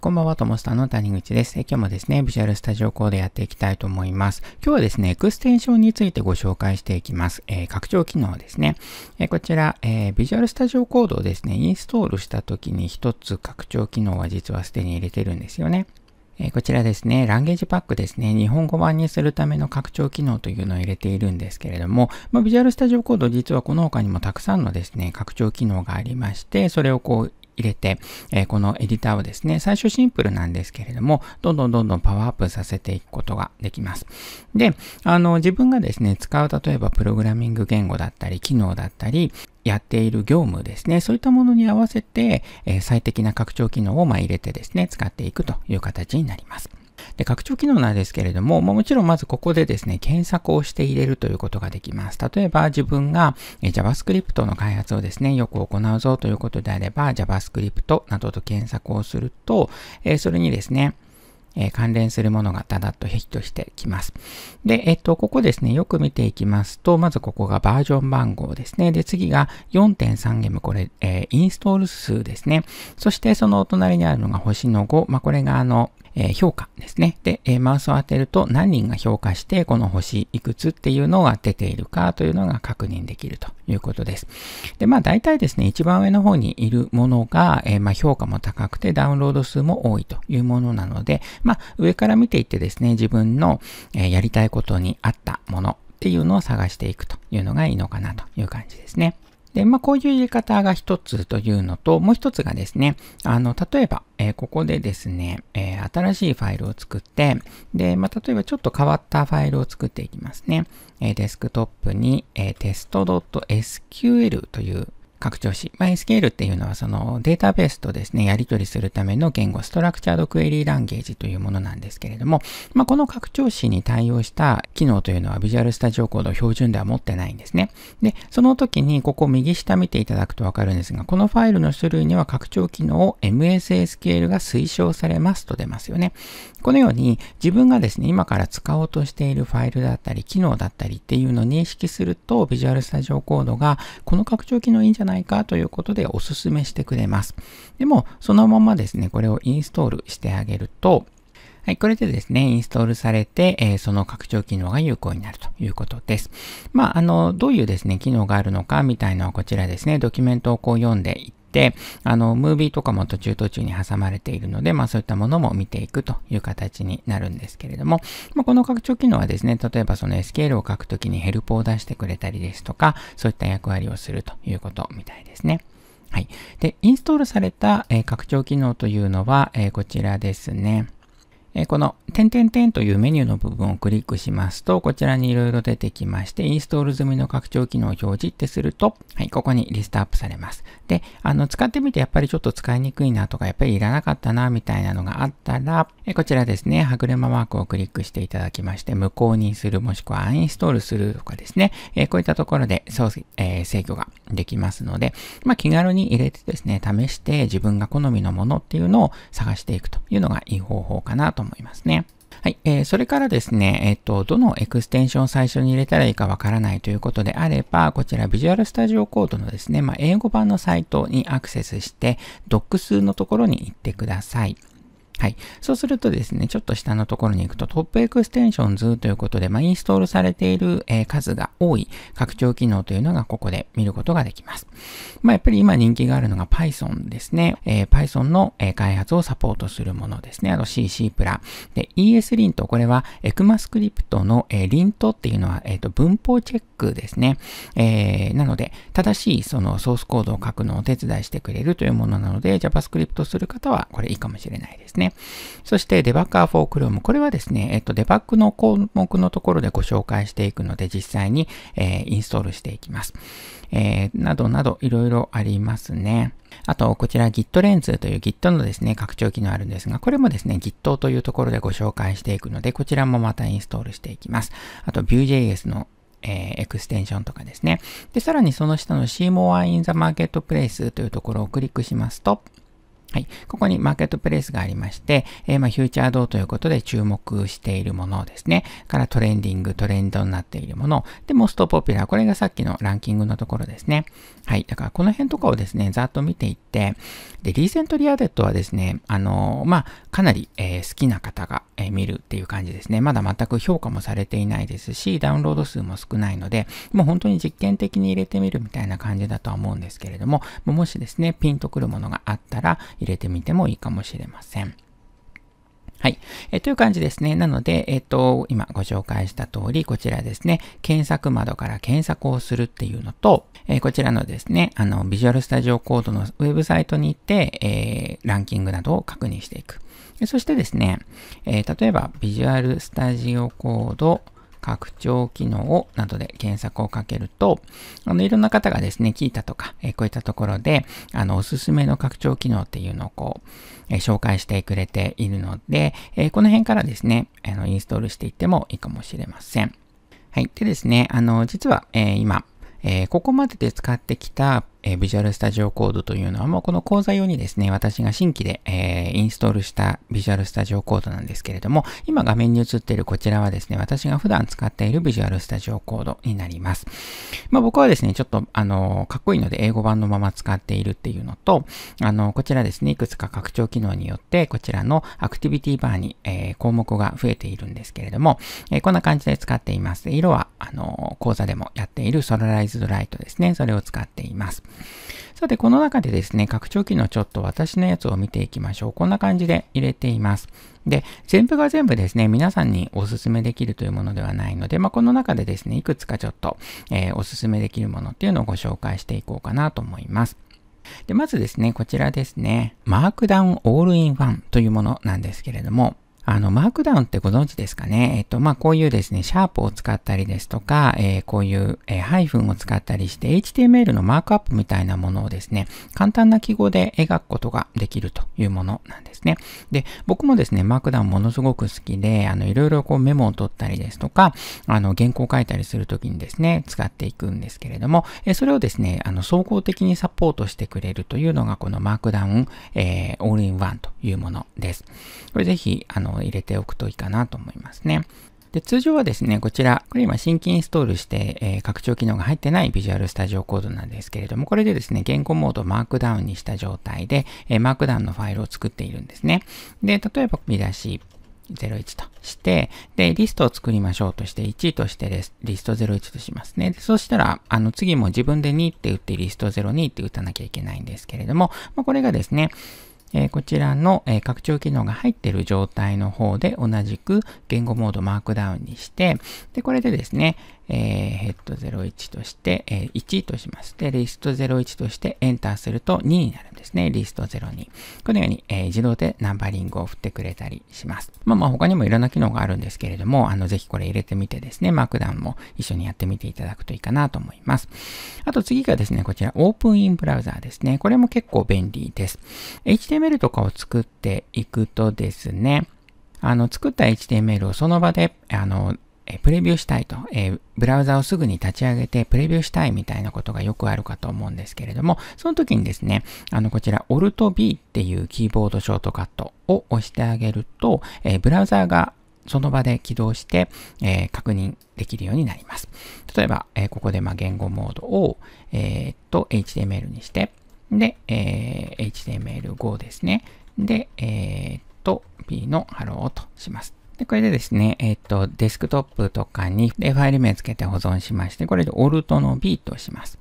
こんばんは、ともスタの谷口です。今日もですね、ビジュアルスタジオコードやっていきたいと思います。今日はですね、エクステンションについてご紹介していきます。えー、拡張機能ですね。えー、こちら、えー、ビジュアルスタジオコードをですね、インストールした時に一つ拡張機能は実はすでに入れてるんですよね。えこちらですね、ランゲージパックですね、日本語版にするための拡張機能というのを入れているんですけれども、まあ、Visual Studio Code 実はこの他にもたくさんのですね、拡張機能がありまして、それをこう入れて、えこのエディターをですね、最初シンプルなんですけれども、どんどんどんどんパワーアップさせていくことができます。で、あの、自分がですね、使う例えばプログラミング言語だったり、機能だったり、やっている業務ですね。そういったものに合わせて、え最適な拡張機能をま入れてですね、使っていくという形になります。で、拡張機能なんですけれども、まあ、もちろんまずここでですね、検索をして入れるということができます。例えば自分が JavaScript の開発をですね、よく行うぞということであれば、JavaScript などと検索をすると、えー、それにですね、えー、関連するものがだだっとヒットしてきます。で、えっと、ここですね、よく見ていきますと、まずここがバージョン番号ですね。で、次が 4.3M、これ、えー、インストール数ですね。そして、そのお隣にあるのが星の5。まあ、これがあの、え評価ですね。で、えマウスを当てると何人が評価して、この星いくつっていうのが出ているかというのが確認できるということです。で、まあ大体ですね、一番上の方にいるものが、えー、まあ評価も高くてダウンロード数も多いというものなので、まあ上から見ていってですね、自分の、えー、やりたいことに合ったものっていうのを探していくというのがいいのかなという感じですね。で、まあ、こういう入れ方が一つというのと、もう一つがですね、あの、例えば、えー、ここでですね、えー、新しいファイルを作って、で、まあ、例えばちょっと変わったファイルを作っていきますね。えー、デスクトップに、えー、test.sql という、拡張子。まあ、SQL っていうのはそのデータベースとですね、やり取りするための言語、ストラクチャードクエリーランゲージというものなんですけれども、まあ、この拡張子に対応した機能というのは Visual Studio Code 標準では持ってないんですね。で、その時にここ右下見ていただくとわかるんですが、このファイルの種類には拡張機能を MSSQL が推奨されますと出ますよね。このように自分がですね、今から使おうとしているファイルだったり、機能だったりっていうのを認識すると Visual Studio Code がこの拡張機能いいんじゃないないかということでおすすめしてくれます。でも、そのままですね、これをインストールしてあげると、はい、これでですね、インストールされて、えー、その拡張機能が有効になるということです。まあ、あの、どういうですね、機能があるのかみたいなのはこちらですね、ドキュメントをこう読んでいっ、あの、ムービーとかも途中途中に挟まれているので、まあそういったものも見ていくという形になるんですけれども、まあ、この拡張機能はですね、例えばその s ー l を書くときにヘルプを出してくれたりですとか、そういった役割をするということみたいですね。はい。で、インストールされた、えー、拡張機能というのは、えー、こちらですね。えこの点点点というメニューの部分をクリックしますと、こちらにいろいろ出てきまして、インストール済みの拡張機能を表示ってすると、はい、ここにリストアップされます。で、あの、使ってみてやっぱりちょっと使いにくいなとか、やっぱりいらなかったな、みたいなのがあったら、えこちらですね、歯車マークをクリックしていただきまして、無効にする、もしくはアンインストールするとかですね、えこういったところでそう、えー、制御ができますので、まあ、気軽に入れてですね、試して自分が好みのものっていうのを探していくというのがいい方法かなとと思いますね。はい。えー、それからですね、えっ、ー、と、どのエクステンションを最初に入れたらいいかわからないということであれば、こちら Visual Studio Code のですね、まあ、英語版のサイトにアクセスして、ドック数のところに行ってください。はい。そうするとですね、ちょっと下のところに行くとトップエクステンションズということで、まあ、インストールされている、えー、数が多い拡張機能というのがここで見ることができます。まあ、やっぱり今人気があるのが Python ですね。えー、Python の、えー、開発をサポートするものですね。あと CC プラ。で、ESLint、これは ECMAScript の、えー、lint っていうのは、えーと、文法チェックですね。えー、なので、正しいそのソースコードを書くのをお手伝いしてくれるというものなので、JavaScript する方はこれいいかもしれないですね。そしてデバッカーフォー Chrome。これはですね、えっと、デバッグの項目のところでご紹介していくので、実際に、えー、インストールしていきます。えー、などなどいろいろありますね。あと、こちら Git レンズという Git のですね、拡張機能あるんですが、これもですね、Git というところでご紹介していくので、こちらもまたインストールしていきます。あと、Vue.js のえー、エクステンションとかですね。で、さらにその下の c More in the Marketplace というところをクリックしますと、はい。ここにマーケットプレイスがありまして、えー、まあ、フューチャードということで注目しているものですね。からトレンディング、トレンドになっているもの。で、モストポピュラー。これがさっきのランキングのところですね。はい。だからこの辺とかをですね、ざっと見ていって、で、リーセントリアデットはですね、あのー、まあ、かなり、えー、好きな方が、えー、見るっていう感じですね。まだ全く評価もされていないですし、ダウンロード数も少ないので、もう本当に実験的に入れてみるみたいな感じだとは思うんですけれども、もしですね、ピンとくるものがあったら、入れてみてもいいかもしれません。はい。えという感じですね。なので、えっ、と、今ご紹介した通り、こちらですね、検索窓から検索をするっていうのと、えこちらのですね、あの、ビジュアルスタジオコードのウェブサイトに行って、えー、ランキングなどを確認していく。そしてですね、えー、例えば、ビジュアルスタジオコード、拡張機能をなどで検索をかけると、あの、いろんな方がですね、聞いたとか、えー、こういったところで、あの、おすすめの拡張機能っていうのをこう、えー、紹介してくれているので、えー、この辺からですね、あの、インストールしていってもいいかもしれません。はい。でですね、あの、実は、え今、えここまでで使ってきたえー、ジュアルスタジオコードというのはもうこの講座用にですね、私が新規で、えー、インストールしたビジュアルスタジオコードなんですけれども、今画面に映っているこちらはですね、私が普段使っているビジュアルスタジオコードになります。まあ僕はですね、ちょっとあの、かっこいいので英語版のまま使っているっていうのと、あの、こちらですね、いくつか拡張機能によって、こちらのアクティビティバーに、えー、項目が増えているんですけれども、えー、こんな感じで使っています。色は、あの、講座でもやっているソラライズドライトですね、それを使っています。さて、この中でですね、拡張器のちょっと私のやつを見ていきましょう。こんな感じで入れています。で、全部が全部ですね、皆さんにおすすめできるというものではないので、まあ、この中でですね、いくつかちょっと、えー、おすすめできるものっていうのをご紹介していこうかなと思います。で、まずですね、こちらですね、マークダウンオールインワンというものなんですけれども、あの、マークダウンってご存知ですかねえっと、まあ、こういうですね、シャープを使ったりですとか、えー、こういう、えー、ハイフンを使ったりして、HTML のマークアップみたいなものをですね、簡単な記号で描くことができるというものなんですね。で、僕もですね、マークダウンものすごく好きで、あの、いろいろこうメモを取ったりですとか、あの、原稿を書いたりするときにですね、使っていくんですけれども、えー、それをですね、あの、総合的にサポートしてくれるというのが、このマークダウン、えー、オールインワンというものです。これぜひ、あの、入れておくといいかなと思いますね。で、通常はですね、こちら、これ今新規インストールして、えー、拡張機能が入ってないビジュアルスタジオコードなんですけれども、これでですね、言語モードをマークダウンにした状態で、えー、マークダウンのファイルを作っているんですね。で、例えば見出し01として、で、リストを作りましょうとして、1としてです。リスト01としますね。で、そしたら、あの、次も自分で2って打って、リスト02って打たなきゃいけないんですけれども、まあ、これがですね、こちらの、拡張機能が入っている状態の方で同じく言語モードマークダウンにして、で、これでですね、えー、ヘッド01として、えー、1としまして、リスト01としてエンターすると2になるんですね。リスト02。このように、えー、自動でナンバリングを振ってくれたりします。まあまあ他にもいろんな機能があるんですけれども、あの、ぜひこれ入れてみてですね、マークダウンも一緒にやってみていただくといいかなと思います。あと次がですね、こちら、オープンインブラウザーですね。これも結構便利です。HTML とかを作っていくとですね、あの、作った HTML をその場で、あの、えプレビューしたいと、えー、ブラウザをすぐに立ち上げてプレビューしたいみたいなことがよくあるかと思うんですけれども、その時にですね、あの、こちら Alt-B っていうキーボードショートカットを押してあげると、えー、ブラウザーがその場で起動して、えー、確認できるようになります。例えば、えここでま言語モードを、えっと、HTML にして、で、え HTML5 ですね。で、えっと、B のハローとします。で、これでですね、えっ、ー、と、デスクトップとかにでファイル名付けて保存しまして、これで Alt の B とします。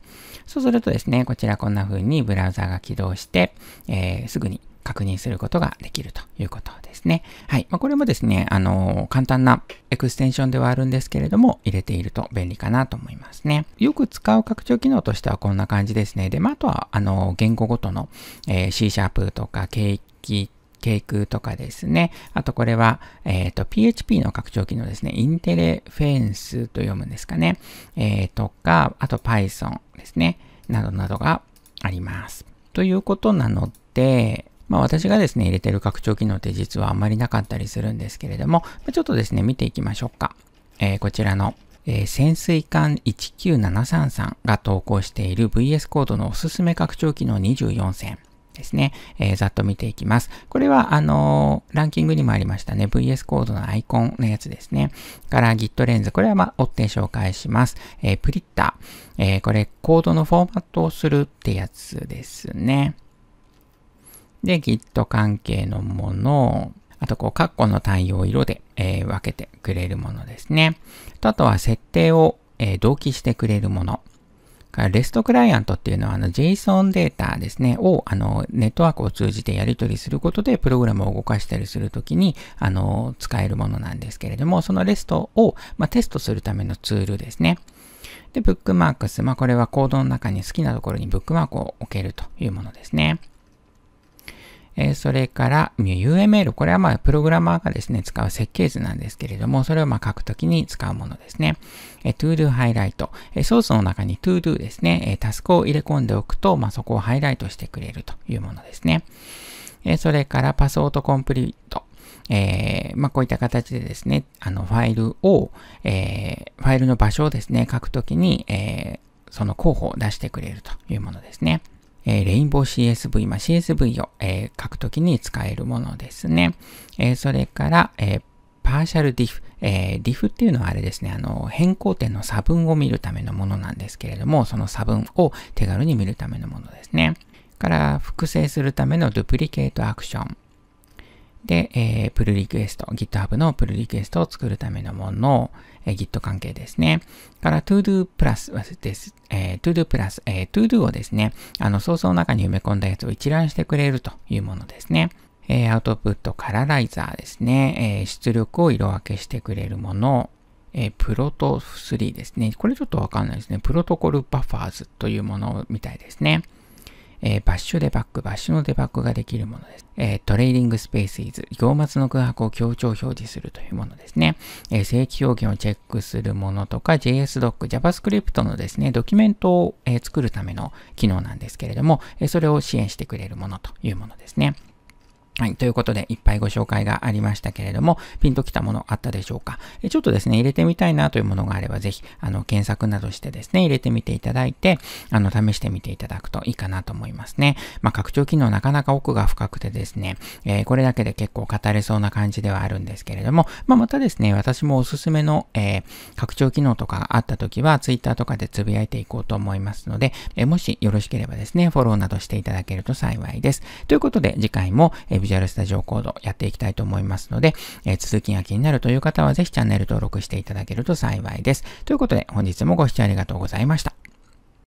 そうするとですね、こちらこんな風にブラウザが起動して、えー、すぐに確認することができるということですね。はい。まあ、これもですね、あのー、簡単なエクステンションではあるんですけれども、入れていると便利かなと思いますね。よく使う拡張機能としてはこんな感じですね。で、まあ、あとは、あのー、言語ごとの、え C シャープとか、ケーキイ空とかですね。あとこれは、えっ、ー、と、PHP の拡張機能ですね。インテレフェンスと読むんですかね。えー、とか、あと Python ですね。などなどがあります。ということなので、まあ私がですね、入れてる拡張機能って実はあんまりなかったりするんですけれども、ちょっとですね、見ていきましょうか。えー、こちらの、えー、潜水艦19733が投稿している VS コードのおすすめ拡張機能24選。ですね、えー、ざっと見ていきます。これは、あのー、ランキングにもありましたね、VS コードのアイコンのやつですね。から Git レンズ、これはまあ、追って紹介します。えー、プリッター、えー、これコードのフォーマットをするってやつですね。で、Git 関係のもの、を、あと、こう、カッコの対応色で、えー、分けてくれるものですね。あとは設定を、えー、同期してくれるもの。レストクライアントっていうのは、あの、JSON データですね、を、あの、ネットワークを通じてやり取りすることで、プログラムを動かしたりするときに、あの、使えるものなんですけれども、そのレストを、まあ、テストするためのツールですね。で、ブックマークス。まあ、これはコードの中に好きなところにブックマークを置けるというものですね。えー、それから UML、これはまあプログラマーがですね、使う設計図なんですけれども、それをまあ書くときに使うものですね。えー、todo ハイライト、えー、ソースの中に todo ですね、えー、タスクを入れ込んでおくと、まあ、そこをハイライトしてくれるというものですね。えー、それからパスオートコンプリート。えー、まあ、こういった形でですね、あの、ファイルを、えー、ファイルの場所をですね、書くときに、えー、その候補を出してくれるというものですね。えー、レインボー CSV、まあ、CSV を、えー、書くときに使えるものですね。えー、それから、えー、パーシャルディフ、えー、ディフっていうのはあれですね、あの、変更点の差分を見るためのものなんですけれども、その差分を手軽に見るためのものですね。から、複製するためのドゥプリケートアクション。で、えー、プルリクエスト、GitHub のプルリクエストを作るためのもの、えー、Git 関係ですね。から、todo プラスです。えー、todo プラス、えー、todo をですね、あの、ソースの中に埋め込んだやつを一覧してくれるというものですね。えー、アウトプットカラライザーですね。えー、出力を色分けしてくれるもの、えー、プロト3ですね。これちょっとわかんないですね。プロトコルバッファーズというものみたいですね。えー、バッシュデバッグ、バッシュのデバッグができるものです。えー、トレーディングスペースイズ、行末の空白を強調表示するというものですね。えー、正規表現をチェックするものとか、JSDoc、JavaScript のですね、ドキュメントを、えー、作るための機能なんですけれども、えー、それを支援してくれるものというものですね。はい。ということで、いっぱいご紹介がありましたけれども、ピンときたものあったでしょうかえちょっとですね、入れてみたいなというものがあれば、ぜひ、あの、検索などしてですね、入れてみていただいて、あの、試してみていただくといいかなと思いますね。まあ、拡張機能なかなか奥が深くてですね、えー、これだけで結構語れそうな感じではあるんですけれども、まあ、またですね、私もおすすめの、えー、拡張機能とかがあった時は、ツイッターとかでつぶやいていこうと思いますので、えー、もしよろしければですね、フォローなどしていただけると幸いです。ということで、次回も、えービジュアルスタジオコードやっていきたいと思いますので、えー、続きが気になるという方はぜひチャンネル登録していただけると幸いです。ということで本日もご視聴ありがとうございました。